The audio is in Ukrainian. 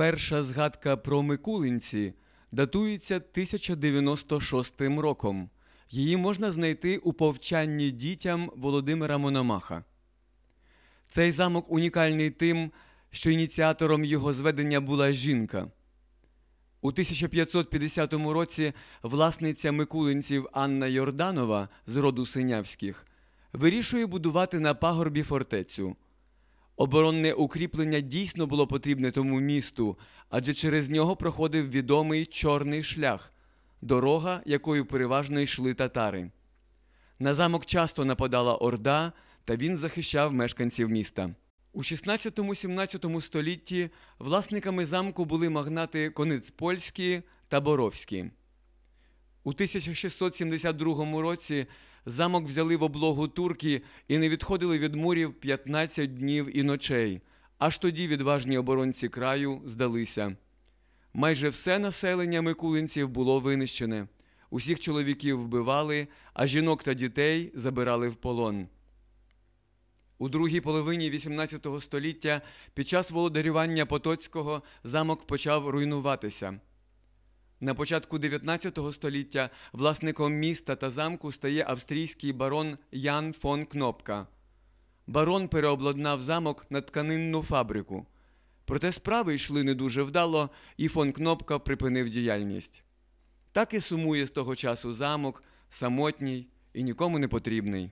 Перша згадка про Микулинці датується 1096 роком. Її можна знайти у повчанні дітям Володимира Мономаха. Цей замок унікальний тим, що ініціатором його зведення була жінка. У 1550 році власниця микулинців Анна Йорданова з роду Синявських вирішує будувати на пагорбі фортецю. Оборонне укріплення дійсно було потрібне тому місту, адже через нього проходив відомий чорний шлях, дорога, якою переважно йшли татари. На замок часто нападала орда, та він захищав мешканців міста. У 16-17 столітті власниками замку були магнати конець Коницпольські та Боровські. У 1672 році замок взяли в облогу турки і не відходили від мурів 15 днів і ночей. Аж тоді відважні оборонці краю здалися. Майже все населення микулинців було винищене. Усіх чоловіків вбивали, а жінок та дітей забирали в полон. У другій половині XVIII століття під час володарювання Потоцького замок почав руйнуватися. На початку 19 століття власником міста та замку стає австрійський барон Ян фон Кнопка. Барон переобладнав замок на тканинну фабрику. Проте справи йшли не дуже вдало, і фон Кнопка припинив діяльність. Так і сумує з того часу замок, самотній і нікому не потрібний.